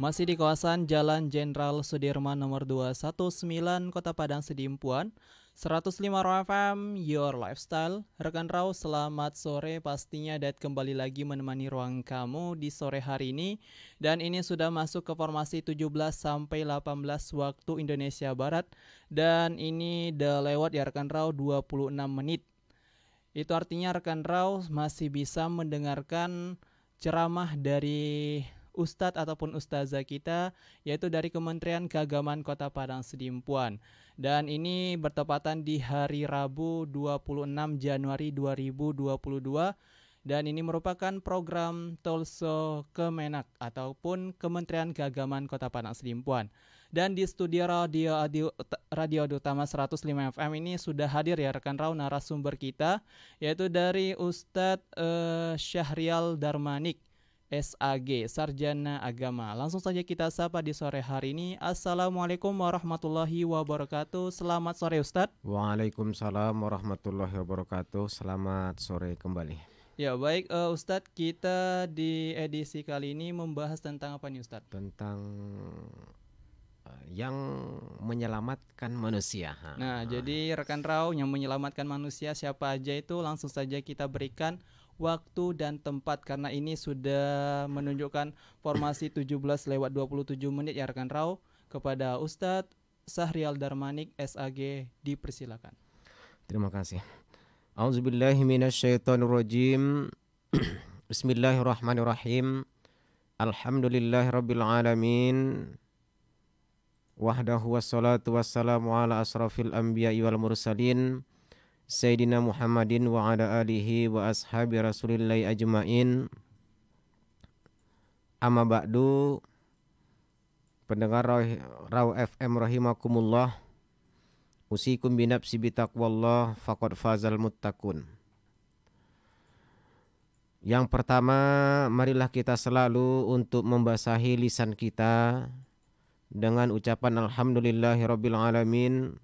Masih di kawasan Jalan Jenderal Sudirman nomor 219 Kota Padang Sedimpuan 105 FM Your Lifestyle Rekan Rau selamat sore pastinya dat kembali lagi menemani ruang kamu di sore hari ini Dan ini sudah masuk ke formasi 17 sampai 18 waktu Indonesia Barat Dan ini udah lewat ya rekan Rau 26 menit Itu artinya rekan Rau masih bisa mendengarkan ceramah dari ustadz ataupun ustazah kita yaitu dari Kementerian Keagamaan Kota Padang Sidimpuan. Dan ini bertepatan di hari Rabu 26 Januari 2022 dan ini merupakan program Tolso Kemenak ataupun Kementerian Keagamaan Kota Padang Sidimpuan. Dan di studio radio radio, radio Utama 105 FM ini sudah hadir ya rekan Rau narasumber kita yaitu dari Ustadz uh, Syahrial Darmanik SAG, Sarjana Agama. Langsung saja kita sapa di sore hari ini. Assalamualaikum warahmatullahi wabarakatuh. Selamat sore Ustadz. Waalaikumsalam warahmatullahi wabarakatuh. Selamat sore kembali. Ya baik uh, Ustadz, kita di edisi kali ini membahas tentang apa nih Ustadz? Tentang eh, yang menyelamatkan manusia. Nah, nah, jadi rekan Rau yang menyelamatkan manusia siapa aja itu langsung saja kita berikan waktu dan tempat karena ini sudah menunjukkan formasi 17 lewat 27 menit ya rekan Rao kepada Ustadz Sahrial Darmanik SAG dipersilakan. Terima kasih. Auzubillahi minasyaitonirrajim. Bismillahirrahmanirrahim. Alhamdulillahirabbil alamin. Wahdahu wassalatu wassalamu ala asrafil anbiya'i wal mursalin. Sayyidina Muhammadin wa ala alihi wa ashabi rasulillahi ajmain Amma ba'du Pendengar Raw FM rahimakumullah Usikum binapsi bitakwallah faqad fazal muttaqun Yang pertama marilah kita selalu untuk membasahi lisan kita Dengan ucapan Alhamdulillahirabbil alamin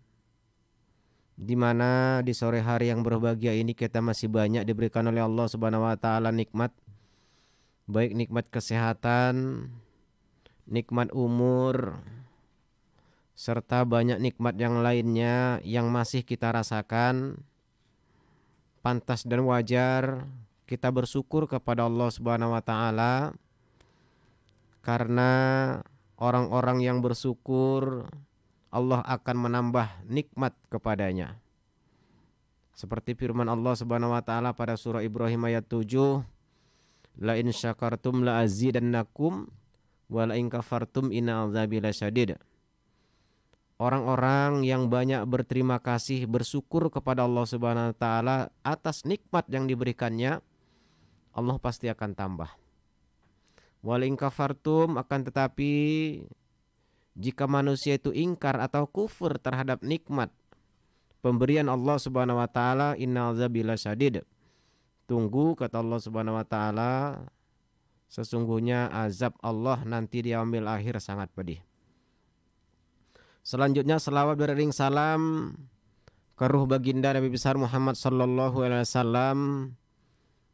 di mana di sore hari yang berbahagia ini kita masih banyak diberikan oleh Allah Subhanahu wa taala nikmat baik nikmat kesehatan, nikmat umur serta banyak nikmat yang lainnya yang masih kita rasakan pantas dan wajar kita bersyukur kepada Allah Subhanahu wa taala karena orang-orang yang bersyukur Allah akan menambah nikmat kepadanya. Seperti firman Allah Subhanahu wa taala pada surah Ibrahim ayat 7, "La in syakartum la aziidannakum wa la in kafartum inna syadid. lasyadid." Orang-orang yang banyak berterima kasih bersyukur kepada Allah Subhanahu wa taala atas nikmat yang diberikannya, Allah pasti akan tambah. Wa in kafartum akan tetapi jika manusia itu ingkar atau kufur terhadap nikmat pemberian Allah Subhanahu wa taala innazabila syadid. Tunggu kata Allah Subhanahu wa taala sesungguhnya azab Allah nanti di yaumil akhir sangat pedih. Selanjutnya selawat beriring salam keruh baginda Nabi besar Muhammad sallallahu alaihi wasallam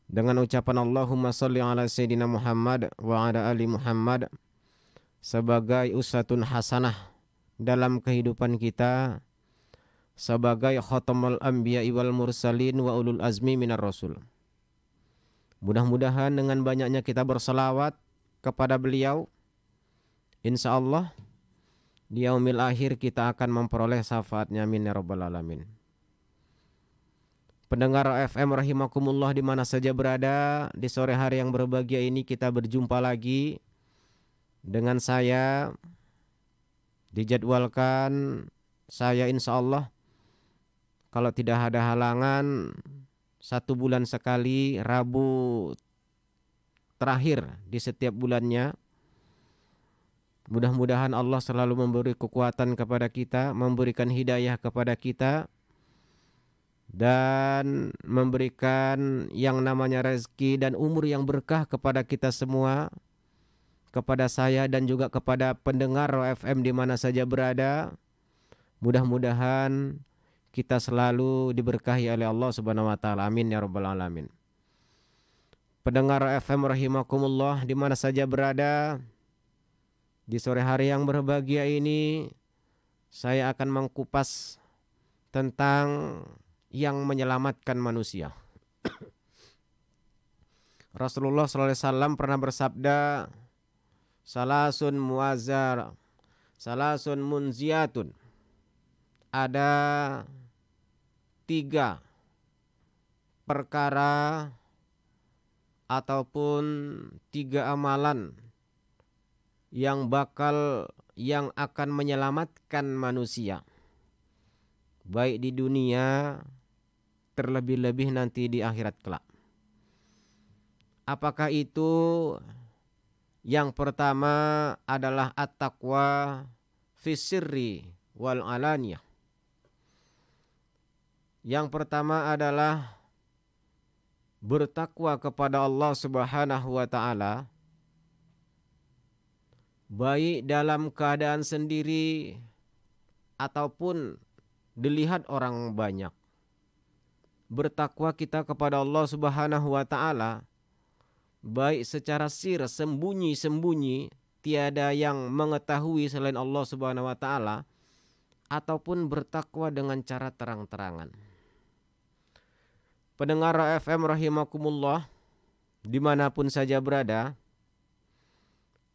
dengan ucapan Allahumma shalli ala sayyidina Muhammad wa ala ali Muhammad sebagai usatun hasanah dalam kehidupan kita sebagai khatamul anbiya wal mursalin wa ulul azmi minar rasul. Mudah-mudahan dengan banyaknya kita berselawat kepada beliau insya Allah di yaumil akhir kita akan memperoleh syafaatnya min ya rabbal alamin. Pendengar FM rahimakumullah di mana saja berada, di sore hari yang berbahagia ini kita berjumpa lagi dengan saya dijadwalkan saya insya Allah kalau tidak ada halangan satu bulan sekali Rabu terakhir di setiap bulannya mudah-mudahan Allah selalu memberi kekuatan kepada kita memberikan hidayah kepada kita dan memberikan yang namanya rezeki dan umur yang berkah kepada kita semua kepada saya dan juga kepada pendengar FM di mana saja berada. Mudah-mudahan kita selalu diberkahi oleh Allah Subhanahu wa taala. Amin ya rabbal alamin. Pendengar FM rahimakumullah di mana saja berada di sore hari yang berbahagia ini saya akan mengkupas tentang yang menyelamatkan manusia. Rasulullah SAW pernah bersabda, salasun muazzar salasun munziatun ada tiga perkara ataupun tiga amalan yang bakal yang akan menyelamatkan manusia baik di dunia terlebih-lebih nanti di akhirat kelak apakah itu yang pertama adalah at-taqwa fisirri wal alaniyah. Yang pertama adalah bertakwa kepada Allah Subhanahu wa taala baik dalam keadaan sendiri ataupun dilihat orang banyak. Bertakwa kita kepada Allah Subhanahu wa taala baik secara sir sembunyi-sembunyi tiada yang mengetahui selain Allah Subhanahu wa taala ataupun bertakwa dengan cara terang-terangan. Pendengar FM rahimakumullah dimanapun saja berada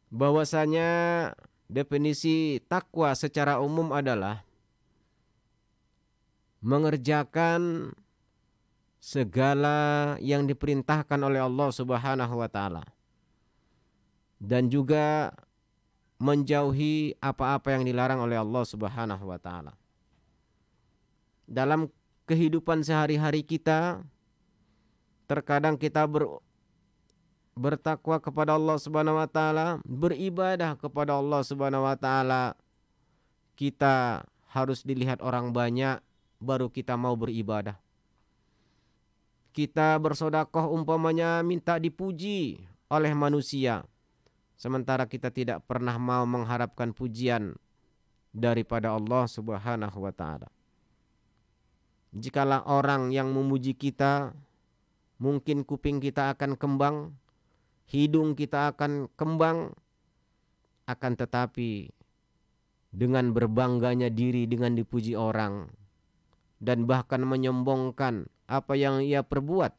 bahwasanya definisi takwa secara umum adalah mengerjakan segala yang diperintahkan oleh Allah Subhanahu wa taala. Dan juga menjauhi apa-apa yang dilarang oleh Allah Subhanahu wa taala. Dalam kehidupan sehari-hari kita terkadang kita ber, bertakwa kepada Allah Subhanahu wa taala, beribadah kepada Allah Subhanahu wa taala. Kita harus dilihat orang banyak baru kita mau beribadah. Kita bersodakoh umpamanya minta dipuji oleh manusia. Sementara kita tidak pernah mau mengharapkan pujian daripada Allah subhanahu wa ta'ala. Jikalah orang yang memuji kita, mungkin kuping kita akan kembang, hidung kita akan kembang, akan tetapi dengan berbangganya diri dengan dipuji orang dan bahkan menyombongkan apa yang ia perbuat,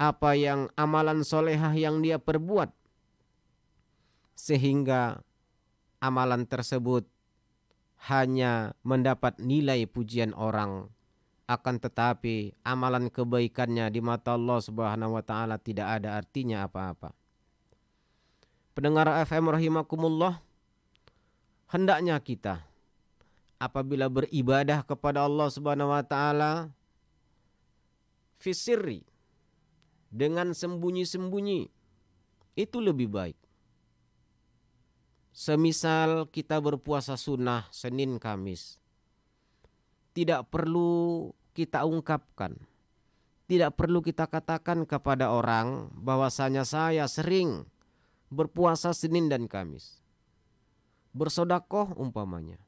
apa yang amalan solehah yang dia perbuat, sehingga amalan tersebut hanya mendapat nilai pujian orang akan tetapi amalan kebaikannya di mata Allah Subhanahu wa taala tidak ada artinya apa-apa. Pendengar FM rahimakumullah, hendaknya kita apabila beribadah kepada Allah Subhanahu wa taala fisiri dengan sembunyi-sembunyi itu lebih baik. Semisal kita berpuasa sunnah Senin Kamis, tidak perlu kita ungkapkan, tidak perlu kita katakan kepada orang bahwasanya saya sering berpuasa Senin dan Kamis. Bersodakoh umpamanya.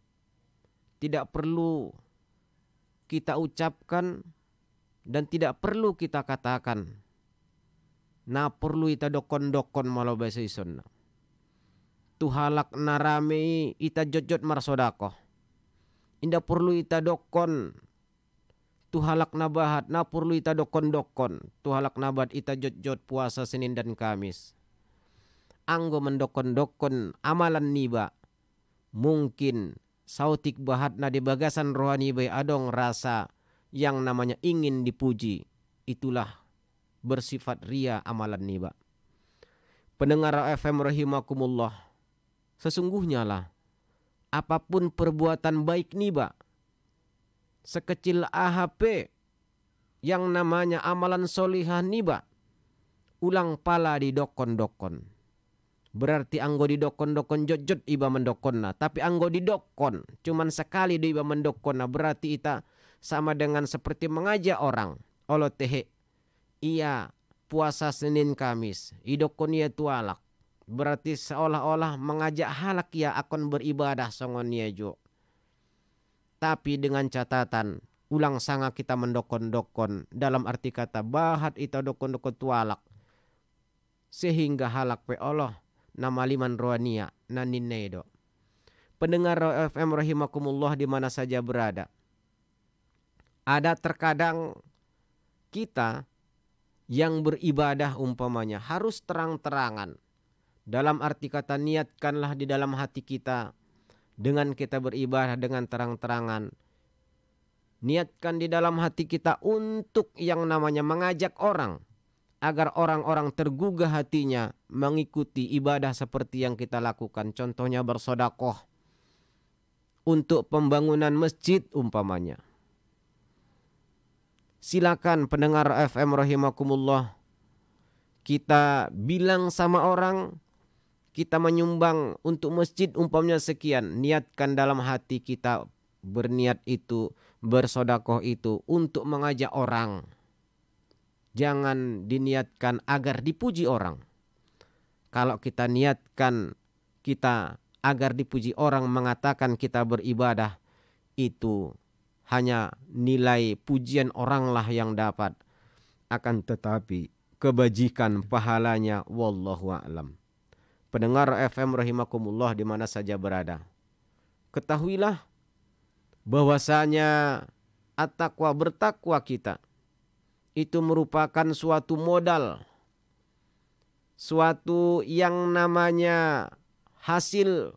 Tidak perlu kita ucapkan dan tidak perlu kita katakan na perlu ita dokon-dokon malo bahasa isonna tuhalak narame ita jojot marsodako inda perlu ita dokon tuhalak nabahat na perlu ita dokon-dokon tuhalak nabat ita jojot puasa Senin dan Kamis anggo mendokon-dokon amalan niba mungkin sautik bahat na bagasan rohani bay adong rasa yang namanya ingin dipuji. Itulah bersifat ria amalan niba. Pendengar FM rahimakumullah, sesungguhnya lah apapun perbuatan baik niba sekecil AHP yang namanya amalan solihah niba ulang pala di dokon-dokon. Berarti anggo di dokon-dokon jojot iba iba mendokonna. Tapi anggo di dokon. Cuman sekali di iba mendokonna. Berarti ita sama dengan seperti mengajak orang. Olotehe. Ia puasa Senin Kamis. Idokonia tualak. Berarti seolah-olah mengajak halak ia ya akan beribadah songonia jo. Tapi dengan catatan, ulang sanga kita mendokon-dokon. Dalam arti kata bahat ita dokon-dokon tualak. Sehingga halak pe Allah nama liman rohania nanin nedo. Pendengar FM rahimakumullah di mana saja berada ada terkadang kita yang beribadah umpamanya harus terang-terangan. Dalam arti kata niatkanlah di dalam hati kita dengan kita beribadah dengan terang-terangan. Niatkan di dalam hati kita untuk yang namanya mengajak orang agar orang-orang tergugah hatinya mengikuti ibadah seperti yang kita lakukan. Contohnya bersodakoh untuk pembangunan masjid umpamanya Silakan pendengar FM rahimakumullah. Kita bilang sama orang, kita menyumbang untuk masjid umpamanya sekian. Niatkan dalam hati kita berniat itu, bersodakoh itu untuk mengajak orang. Jangan diniatkan agar dipuji orang. Kalau kita niatkan kita agar dipuji orang mengatakan kita beribadah, itu hanya nilai pujian oranglah yang dapat akan tetapi kebajikan pahalanya wallahu a'lam pendengar FM rahimakumullah di mana saja berada ketahuilah bahwasanya at bertakwa kita itu merupakan suatu modal suatu yang namanya hasil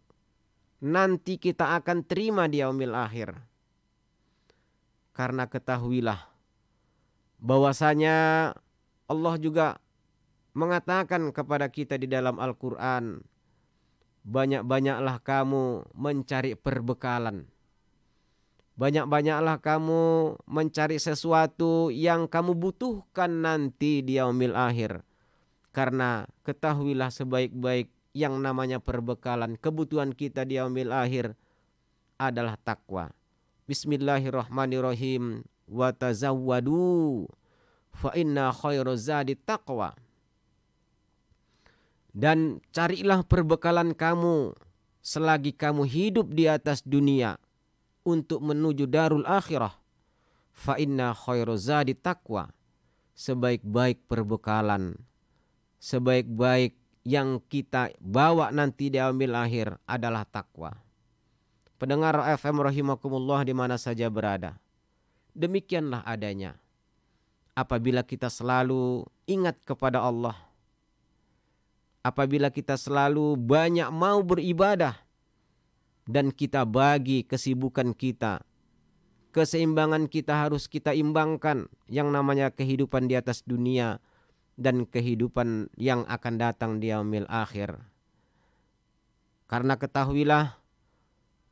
nanti kita akan terima di akhir karena ketahuilah bahwasanya Allah juga mengatakan kepada kita di dalam Al-Qur'an banyak-banyaklah kamu mencari perbekalan. Banyak-banyaklah kamu mencari sesuatu yang kamu butuhkan nanti di yaumil akhir. Karena ketahuilah sebaik-baik yang namanya perbekalan kebutuhan kita di yaumil akhir adalah takwa. Bismillahirrahmanirrahim wa tazawwadu fa inna khairu zadi taqwa dan carilah perbekalan kamu selagi kamu hidup di atas dunia untuk menuju darul akhirah fa inna khairu zadi taqwa sebaik-baik perbekalan sebaik-baik yang kita bawa nanti di akhir adalah takwa pendengar FM rahimakumullah di mana saja berada. Demikianlah adanya. Apabila kita selalu ingat kepada Allah, apabila kita selalu banyak mau beribadah dan kita bagi kesibukan kita, keseimbangan kita harus kita imbangkan yang namanya kehidupan di atas dunia dan kehidupan yang akan datang di yaumil akhir. Karena ketahuilah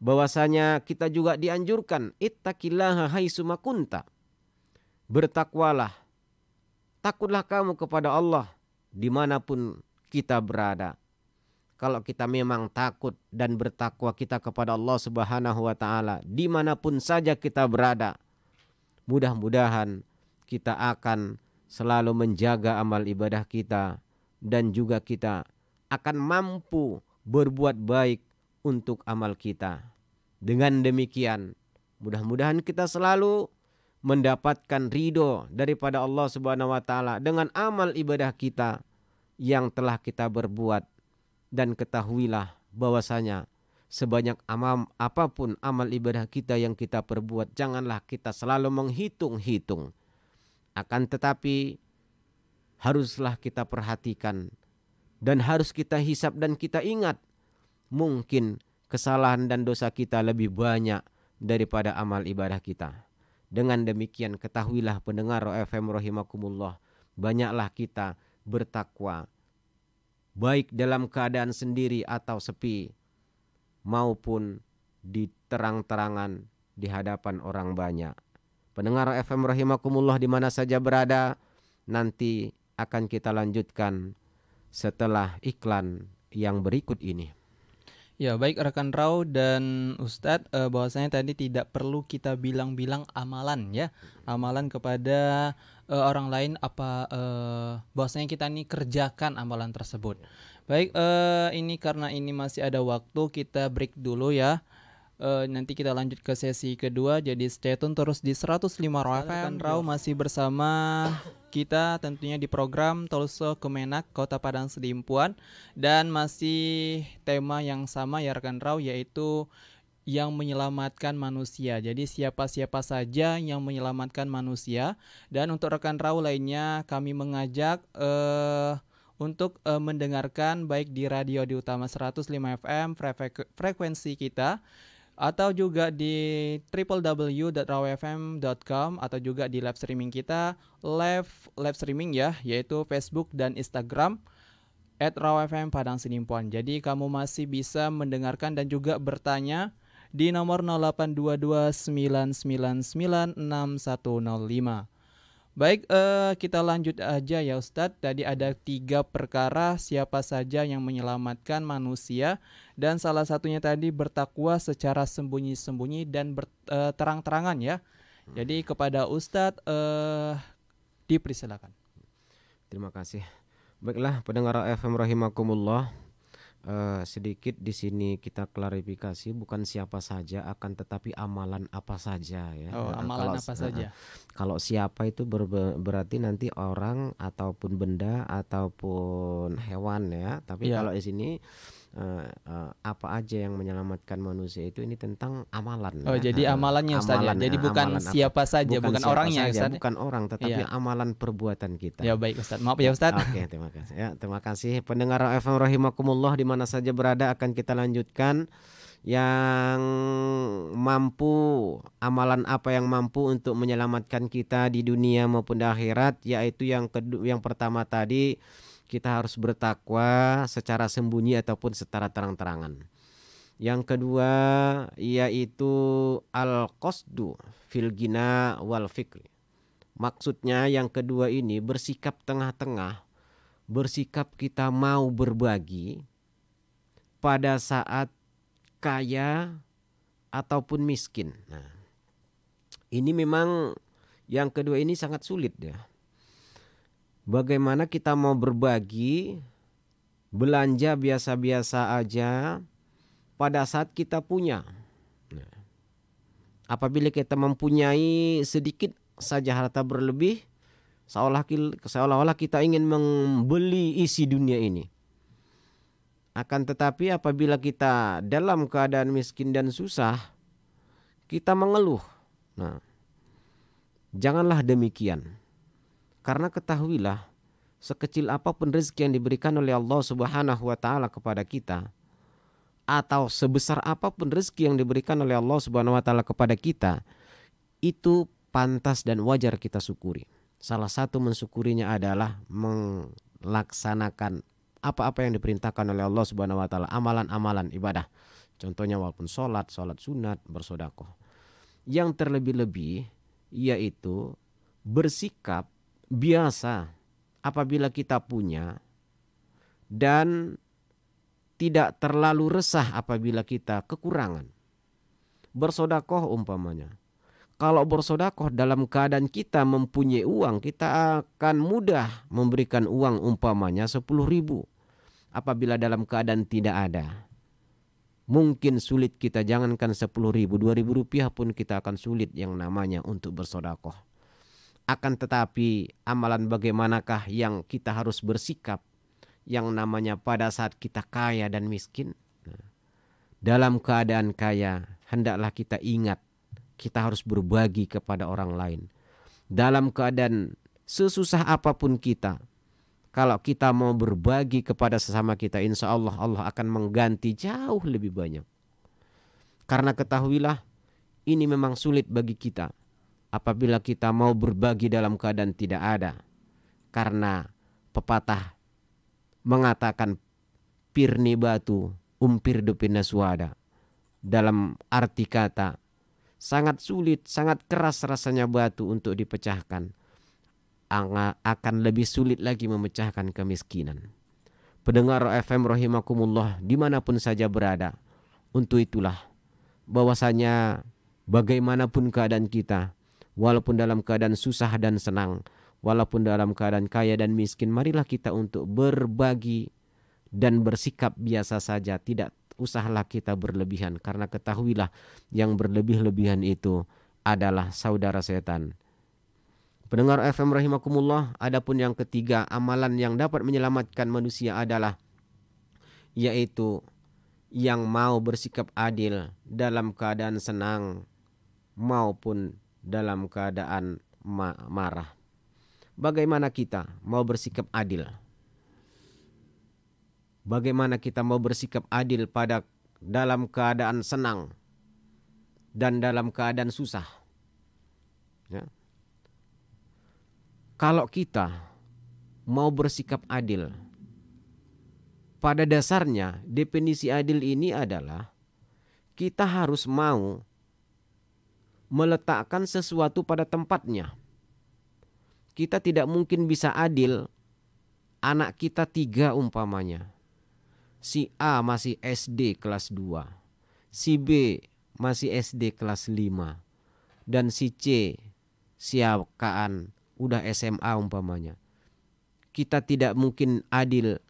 bahwasanya kita juga dianjurkan ittaqillaha haitsuma kunta. Bertakwalah. Takutlah kamu kepada Allah dimanapun kita berada. Kalau kita memang takut dan bertakwa kita kepada Allah Subhanahu wa taala dimanapun saja kita berada, mudah-mudahan kita akan selalu menjaga amal ibadah kita dan juga kita akan mampu berbuat baik untuk amal kita. Dengan demikian, mudah-mudahan kita selalu mendapatkan ridho daripada Allah Subhanahu wa taala dengan amal ibadah kita yang telah kita berbuat dan ketahuilah bahwasanya sebanyak amal apapun amal ibadah kita yang kita perbuat janganlah kita selalu menghitung-hitung akan tetapi haruslah kita perhatikan dan harus kita hisap dan kita ingat mungkin kesalahan dan dosa kita lebih banyak daripada amal ibadah kita. Dengan demikian ketahuilah pendengar FM rahimakumullah, banyaklah kita bertakwa baik dalam keadaan sendiri atau sepi maupun di terang-terangan di hadapan orang banyak. Pendengar FM rahimakumullah di mana saja berada, nanti akan kita lanjutkan setelah iklan yang berikut ini. Ya baik rekan Rau dan Ustadz eh, bahwasanya tadi tidak perlu kita bilang-bilang amalan ya amalan kepada eh, orang lain apa eh, bahwasanya kita ini kerjakan amalan tersebut. Baik eh, ini karena ini masih ada waktu kita break dulu ya. Uh, nanti kita lanjut ke sesi kedua. Jadi stay tune terus di 105 Raw FM. Raw masih bersama kita tentunya di program Tolso Kemenak Kota Padang Sedimpuan dan masih tema yang sama ya rekan Raw yaitu yang menyelamatkan manusia. Jadi siapa-siapa saja yang menyelamatkan manusia dan untuk rekan Raw lainnya kami mengajak uh, untuk e, mendengarkan baik di radio di utama 105 FM frekuensi kita atau juga di www.rawfm.com atau juga di live streaming kita live live streaming ya yaitu Facebook dan Instagram at rawfm Padang Sinimpuan. Jadi kamu masih bisa mendengarkan dan juga bertanya di nomor 0822 999 6105. Baik, uh, kita lanjut aja ya Ustadz. Tadi ada tiga perkara siapa saja yang menyelamatkan manusia dan salah satunya tadi bertakwa secara sembunyi-sembunyi dan uh, terang-terangan ya. Hmm. Jadi kepada Ustadz uh, eh, dipersilakan. Terima kasih. Baiklah pendengar FM rahimakumullah uh, sedikit di sini kita klarifikasi bukan siapa saja akan tetapi amalan apa saja ya. Oh, nah, amalan kalau, apa saja. Uh, kalau siapa itu ber berarti nanti orang ataupun benda ataupun hewan ya. Tapi yeah. kalau di sini uh, apa aja yang menyelamatkan manusia itu ini tentang amalan. Oh, ya. jadi eh, amalannya Ustaz. Ya? Amalan, Jadi ya, bukan amalan, siapa saja, bukan, bukan siapa orangnya saja, Ustaz. Ya? Bukan orang, tetapi ya. amalan perbuatan kita. Ya baik Ustaz. Maaf ya Ustaz. Oke, okay, terima kasih. Ya, terima kasih pendengar FM rahimakumullah di mana saja berada akan kita lanjutkan yang mampu amalan apa yang mampu untuk menyelamatkan kita di dunia maupun di akhirat yaitu yang kedua yang pertama tadi kita harus bertakwa secara sembunyi ataupun secara terang-terangan. Yang kedua yaitu al-qasdu fil gina wal fikri. Maksudnya yang kedua ini bersikap tengah-tengah, bersikap kita mau berbagi pada saat kaya ataupun miskin. Nah, ini memang yang kedua ini sangat sulit ya bagaimana kita mau berbagi, belanja biasa-biasa aja pada saat kita punya. Nah, apabila kita mempunyai sedikit saja harta berlebih, seolah-olah kita ingin membeli isi dunia ini. Akan tetapi apabila kita dalam keadaan miskin dan susah, kita mengeluh. Nah, janganlah demikian. Karena ketahuilah sekecil apapun rezeki yang diberikan oleh Allah Subhanahu wa taala kepada kita atau sebesar apapun rezeki yang diberikan oleh Allah Subhanahu wa taala kepada kita itu pantas dan wajar kita syukuri. Salah satu mensyukurinya adalah melaksanakan apa-apa yang diperintahkan oleh Allah Subhanahu wa taala, amalan-amalan ibadah. Contohnya walaupun sholat, sholat sunat, bersodakoh. Yang terlebih-lebih yaitu bersikap biasa apabila kita punya dan tidak terlalu resah apabila kita kekurangan. Bersodakoh umpamanya. Kalau bersodakoh dalam keadaan kita mempunyai uang, kita akan mudah memberikan uang umpamanya 10 ribu. Apabila dalam keadaan tidak ada, mungkin sulit kita jangankan 10 ribu, 2 ribu rupiah pun kita akan sulit yang namanya untuk bersodakoh. Akan tetapi amalan bagaimanakah yang kita harus bersikap yang namanya pada saat kita kaya dan miskin. Nah, dalam keadaan kaya, hendaklah kita ingat kita harus berbagi kepada orang lain. Dalam keadaan sesusah apapun kita, kalau kita mau berbagi kepada sesama kita, insya Allah Allah akan mengganti jauh lebih banyak. Karena ketahuilah, ini memang sulit bagi kita apabila kita mau berbagi dalam keadaan tidak ada. Karena pepatah mengatakan pirni batu umpir dupina suada. Dalam arti kata, sangat sulit, sangat keras rasanya batu untuk dipecahkan. Akan lebih sulit lagi memecahkan kemiskinan. Pendengar FM rahimakumullah dimanapun saja berada. Untuk itulah bahwasanya bagaimanapun keadaan kita, walaupun dalam keadaan susah dan senang, walaupun dalam keadaan kaya dan miskin, marilah kita untuk berbagi dan bersikap biasa saja, tidak usahlah kita berlebihan karena ketahuilah yang berlebih-lebihan itu adalah saudara setan. Pendengar FM rahimakumullah, adapun yang ketiga amalan yang dapat menyelamatkan manusia adalah yaitu yang mau bersikap adil dalam keadaan senang maupun dalam keadaan ma marah. Bagaimana kita mau bersikap adil? Bagaimana kita mau bersikap adil pada dalam keadaan senang dan dalam keadaan susah? Ya. Kalau kita mau bersikap adil, pada dasarnya definisi adil ini adalah kita harus mau meletakkan sesuatu pada tempatnya. Kita tidak mungkin bisa adil. Anak kita tiga umpamanya. Si A masih SD kelas 2. Si B masih SD kelas 5. Dan si C siapkaan udah SMA umpamanya. Kita tidak mungkin adil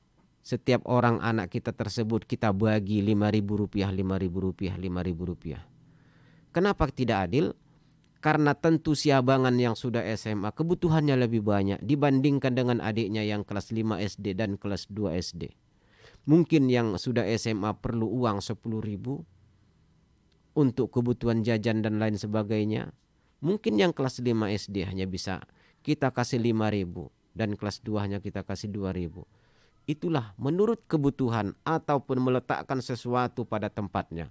setiap orang anak kita tersebut kita bagi lima ribu rupiah, lima ribu rupiah, lima ribu rupiah. Kenapa tidak adil? Karena tentu si abangan yang sudah SMA kebutuhannya lebih banyak dibandingkan dengan adiknya yang kelas 5 SD dan kelas 2 SD. Mungkin yang sudah SMA perlu uang 10 ribu untuk kebutuhan jajan dan lain sebagainya. Mungkin yang kelas 5 SD hanya bisa kita kasih 5 ribu dan kelas 2 hanya kita kasih 2 ribu. Itulah menurut kebutuhan ataupun meletakkan sesuatu pada tempatnya.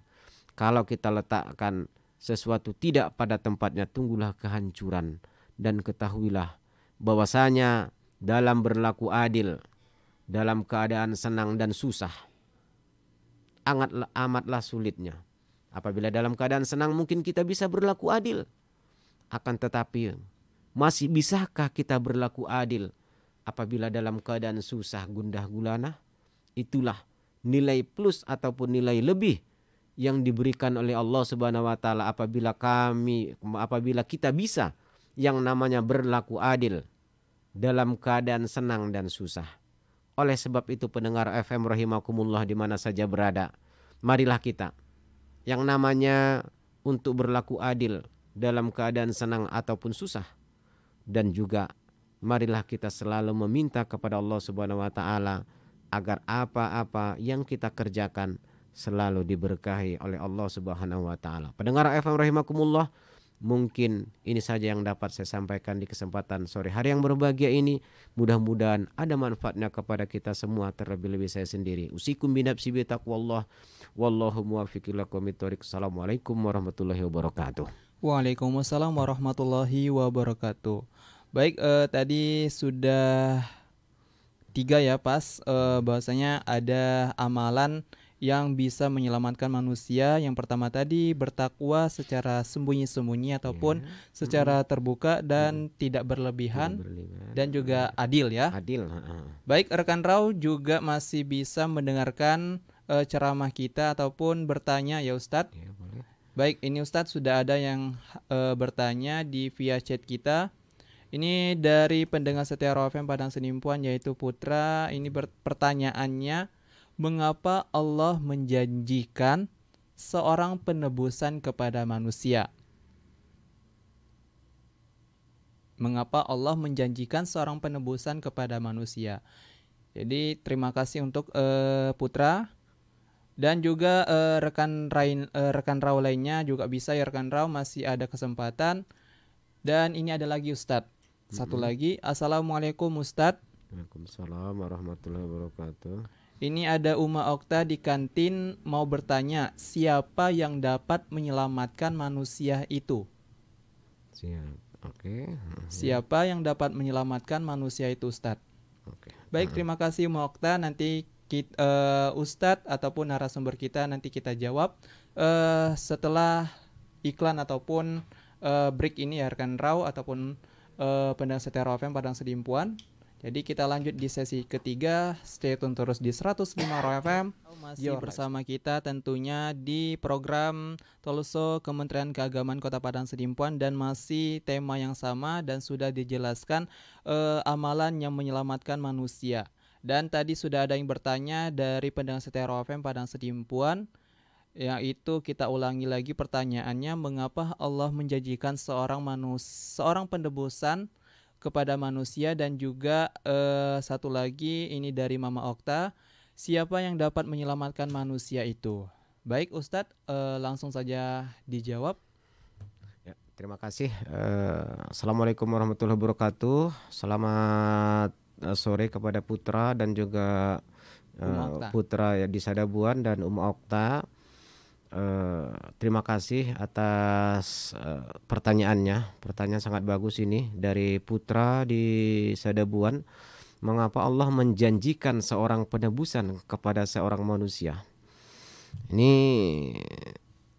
Kalau kita letakkan sesuatu tidak pada tempatnya tunggulah kehancuran dan ketahuilah bahwasanya dalam berlaku adil dalam keadaan senang dan susah angatlah amatlah sulitnya apabila dalam keadaan senang mungkin kita bisa berlaku adil akan tetapi masih bisakah kita berlaku adil apabila dalam keadaan susah gundah gulana itulah nilai plus ataupun nilai lebih yang diberikan oleh Allah Subhanahu wa taala apabila kami apabila kita bisa yang namanya berlaku adil dalam keadaan senang dan susah. Oleh sebab itu pendengar FM rahimakumullah di mana saja berada, marilah kita yang namanya untuk berlaku adil dalam keadaan senang ataupun susah dan juga marilah kita selalu meminta kepada Allah Subhanahu wa taala agar apa-apa yang kita kerjakan selalu diberkahi oleh Allah Subhanahu wa taala. Pendengar FM rahimakumullah, mungkin ini saja yang dapat saya sampaikan di kesempatan sore hari yang berbahagia ini. Mudah-mudahan ada manfaatnya kepada kita semua terlebih-lebih saya sendiri. Usikum binafsi bi taqwallah. Wallahu muwaffiqu lakum Assalamualaikum warahmatullahi wabarakatuh. Waalaikumsalam warahmatullahi wabarakatuh. Baik, eh, tadi sudah tiga ya pas eh, bahasanya ada amalan yang bisa menyelamatkan manusia. Yang pertama tadi bertakwa secara sembunyi-sembunyi iya. ataupun yeah. Hmm. secara hmm. terbuka dan hmm. tidak berlebihan, berlebihan dan juga hmm. adil ya. Adil. Baik rekan Rau juga masih bisa mendengarkan uh, ceramah kita ataupun bertanya ya Ustadz. yeah, iya, Baik ini Ustadz sudah ada yang uh, bertanya di via chat kita. Ini dari pendengar setia Rofem Padang Senimpuan yaitu Putra. Ini pertanyaannya mengapa Allah menjanjikan seorang penebusan kepada manusia. Mengapa Allah menjanjikan seorang penebusan kepada manusia? Jadi terima kasih untuk uh, Putra dan juga uh, rekan Rain uh, rekan Rao lainnya juga bisa ya rekan Rao masih ada kesempatan. Dan ini ada lagi Ustadz. Satu mm -hmm. lagi, Assalamualaikum Ustadz. Waalaikumsalam warahmatullahi wabarakatuh. Ini ada Uma Okta di kantin mau bertanya, siapa yang dapat menyelamatkan manusia itu? Siap. Oke. Okay. Siapa yang dapat menyelamatkan manusia itu, Ustad? Oke. Okay. Baik, hmm. terima kasih Uma Okta. Nanti kita, uh, eh, Ustadz ataupun narasumber kita nanti kita jawab uh, setelah iklan ataupun uh, break ini ya rekan Raw ataupun uh, Pendang Setero FM Padang Sedimpuan. Jadi kita lanjut di sesi ketiga, stay tune terus di 105 Roy FM. Oh, masih Your bersama life. kita tentunya di program Toloso Kementerian Keagamaan Kota Padang Sedimpuan dan masih tema yang sama dan sudah dijelaskan eh, amalan yang menyelamatkan manusia. Dan tadi sudah ada yang bertanya dari pendengar setia Roy FM Padang Sedimpuan yaitu kita ulangi lagi pertanyaannya mengapa Allah menjanjikan seorang manusia seorang pendebusan kepada manusia dan juga uh, satu lagi ini dari Mama Okta, siapa yang dapat menyelamatkan manusia itu? Baik Ustadz, uh, langsung saja dijawab. Ya, terima kasih. uh, Assalamualaikum warahmatullahi wabarakatuh. Selamat sore kepada Putra dan juga uh, Putra ya di Sadabuan dan Um Okta. Uh, Terima kasih atas uh, pertanyaannya. Pertanyaan sangat bagus ini dari Putra di Sadabuan. Mengapa Allah menjanjikan seorang penebusan kepada seorang manusia? Ini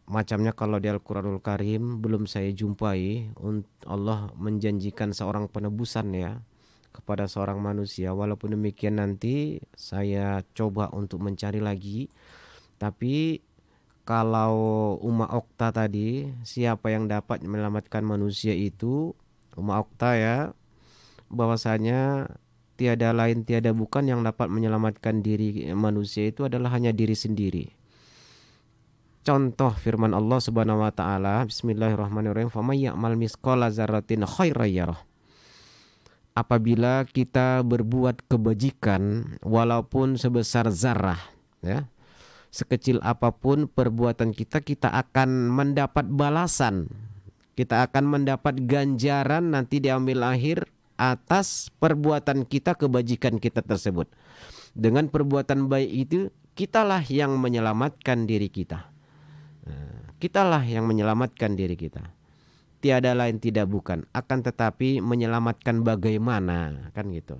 macamnya kalau di Al-Qur'anul Karim belum saya jumpai Allah menjanjikan seorang penebusan ya kepada seorang manusia. Walaupun demikian nanti saya coba untuk mencari lagi tapi kalau Uma Okta tadi siapa yang dapat menyelamatkan manusia itu Uma Okta ya bahwasanya tiada lain tiada bukan yang dapat menyelamatkan diri manusia itu adalah hanya diri sendiri. Contoh firman Allah Subhanahu wa taala Bismillahirrahmanirrahim faman ya'mal misqala dzarratin khairan Apabila kita berbuat kebajikan walaupun sebesar zarah ya sekecil apapun perbuatan kita kita akan mendapat balasan kita akan mendapat ganjaran nanti diambil akhir atas perbuatan kita kebajikan kita tersebut dengan perbuatan baik itu kitalah yang menyelamatkan diri kita nah, kitalah yang menyelamatkan diri kita tiada lain tidak bukan akan tetapi menyelamatkan bagaimana kan gitu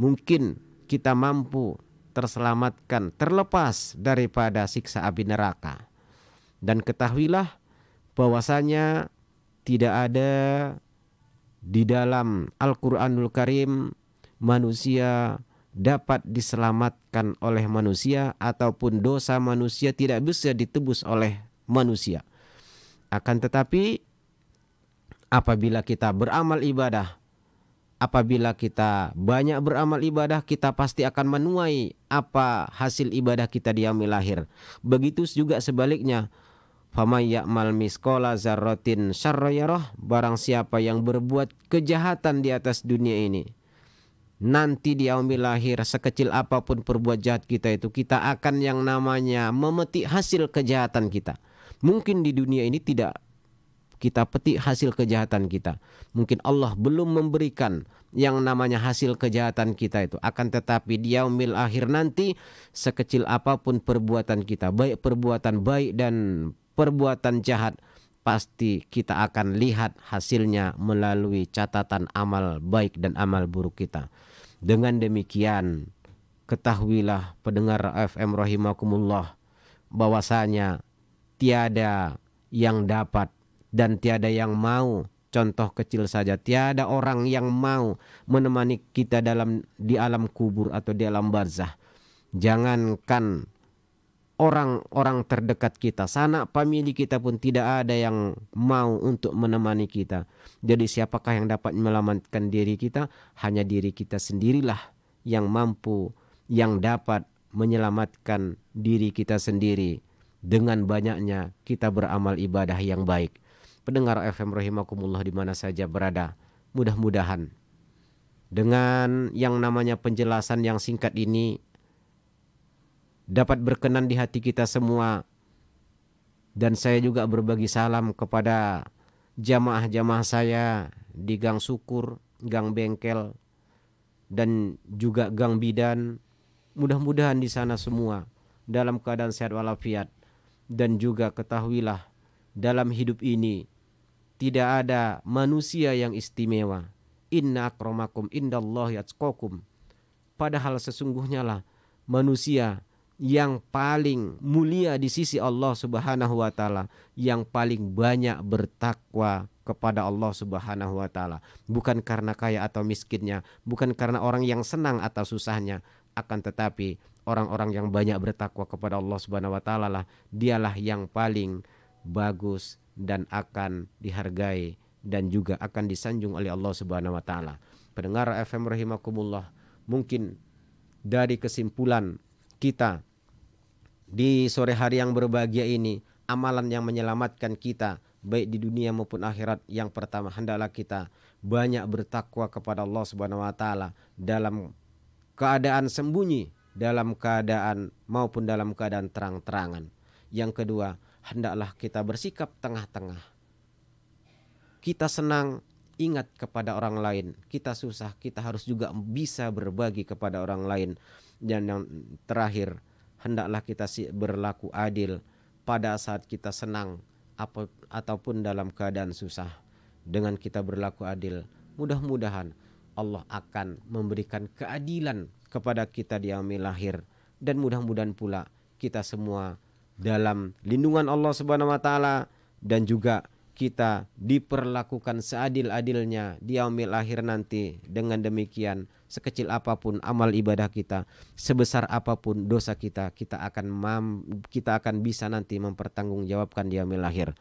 mungkin kita mampu terselamatkan, terlepas daripada siksa api neraka. Dan ketahuilah bahwasanya tidak ada di dalam Al-Qur'anul Karim manusia dapat diselamatkan oleh manusia ataupun dosa manusia tidak bisa ditebus oleh manusia. Akan tetapi apabila kita beramal ibadah apabila kita banyak beramal ibadah kita pasti akan menuai apa hasil ibadah kita di yaumil lahir. Begitu juga sebaliknya. Faman ya'mal miskola zarrotin syarroyaroh Barang siapa yang berbuat kejahatan di atas dunia ini Nanti di yaumil lahir sekecil apapun perbuat jahat kita itu Kita akan yang namanya memetik hasil kejahatan kita Mungkin di dunia ini tidak kita petik hasil kejahatan kita. Mungkin Allah belum memberikan yang namanya hasil kejahatan kita itu. Akan tetapi dia yaumil akhir nanti sekecil apapun perbuatan kita, baik perbuatan baik dan perbuatan jahat, pasti kita akan lihat hasilnya melalui catatan amal baik dan amal buruk kita. Dengan demikian, ketahuilah pendengar FM rahimakumullah bahwasanya tiada yang dapat dan tiada yang mau contoh kecil saja tiada orang yang mau menemani kita dalam di alam kubur atau di alam barzah jangankan orang-orang terdekat kita sanak famili kita pun tidak ada yang mau untuk menemani kita jadi siapakah yang dapat melamatkan diri kita hanya diri kita sendirilah yang mampu yang dapat menyelamatkan diri kita sendiri dengan banyaknya kita beramal ibadah yang baik pendengar FM rahimakumullah di mana saja berada. Mudah-mudahan dengan yang namanya penjelasan yang singkat ini dapat berkenan di hati kita semua dan saya juga berbagi salam kepada jamaah-jamaah saya di Gang Sukur, Gang Bengkel dan juga Gang Bidan. Mudah-mudahan di sana semua dalam keadaan sehat walafiat dan juga ketahuilah dalam hidup ini tidak ada manusia yang istimewa. Inna akromakum indallahi atskokum. Padahal sesungguhnya lah manusia yang paling mulia di sisi Allah Subhanahu wa taala, yang paling banyak bertakwa kepada Allah Subhanahu wa taala, bukan karena kaya atau miskinnya, bukan karena orang yang senang atau susahnya, akan tetapi orang-orang yang banyak bertakwa kepada Allah Subhanahu wa taala lah dialah yang paling bagus dan akan dihargai dan juga akan disanjung oleh Allah Subhanahu wa taala. Pendengar FM rahimakumullah, mungkin dari kesimpulan kita di sore hari yang berbahagia ini, amalan yang menyelamatkan kita baik di dunia maupun akhirat yang pertama hendaklah kita banyak bertakwa kepada Allah Subhanahu wa taala dalam keadaan sembunyi, dalam keadaan maupun dalam keadaan terang-terangan. Yang kedua, hendaklah kita bersikap tengah-tengah. Kita senang ingat kepada orang lain, kita susah, kita harus juga bisa berbagi kepada orang lain. Dan yang terakhir, hendaklah kita berlaku adil pada saat kita senang ataupun dalam keadaan susah. Dengan kita berlaku adil, mudah-mudahan Allah akan memberikan keadilan kepada kita di yaumil lahir dan mudah-mudahan pula kita semua dalam lindungan Allah Subhanahu wa taala dan juga kita diperlakukan seadil-adilnya di yaumil akhir nanti dengan demikian sekecil apapun amal ibadah kita sebesar apapun dosa kita kita akan mam, kita akan bisa nanti mempertanggungjawabkan di yaumil akhir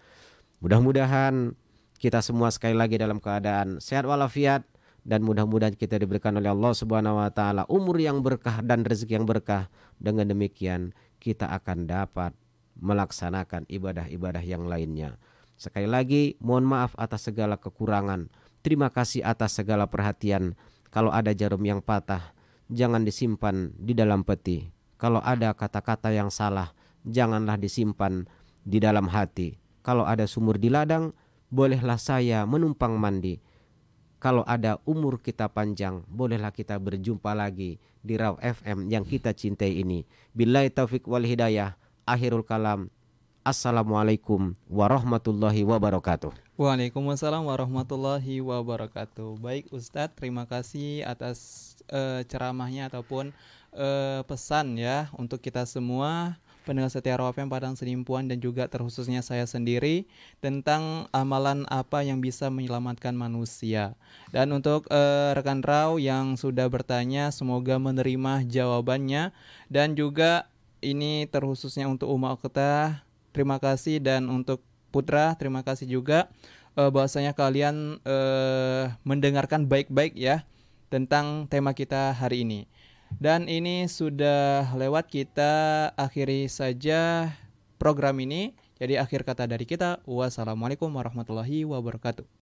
mudah-mudahan kita semua sekali lagi dalam keadaan sehat walafiat dan mudah-mudahan kita diberikan oleh Allah Subhanahu wa taala umur yang berkah dan rezeki yang berkah. Dengan demikian kita akan dapat melaksanakan ibadah-ibadah yang lainnya. Sekali lagi, mohon maaf atas segala kekurangan. Terima kasih atas segala perhatian. Kalau ada jarum yang patah, jangan disimpan di dalam peti. Kalau ada kata-kata yang salah, janganlah disimpan di dalam hati. Kalau ada sumur di ladang, bolehlah saya menumpang mandi. Kalau ada umur kita panjang, bolehlah kita berjumpa lagi di Raw FM yang kita cintai ini. Bila taufik wal hidayah akhirul kalam. Assalamualaikum warahmatullahi wabarakatuh. Waalaikumsalam warahmatullahi wabarakatuh. Baik Ustadz, terima kasih atas uh, ceramahnya ataupun uh, pesan ya untuk kita semua pendengar setia ROFM Padang Senimpuan dan juga terkhususnya saya sendiri tentang amalan apa yang bisa menyelamatkan manusia. Dan untuk uh, rekan raw yang sudah bertanya semoga menerima jawabannya dan juga ini terkhususnya untuk Uma Okta terima kasih dan untuk Putra terima kasih juga uh, bahwasanya kalian uh, mendengarkan baik-baik ya tentang tema kita hari ini. Dan ini sudah lewat kita akhiri saja program ini. Jadi akhir kata dari kita, wassalamualaikum warahmatullahi wabarakatuh.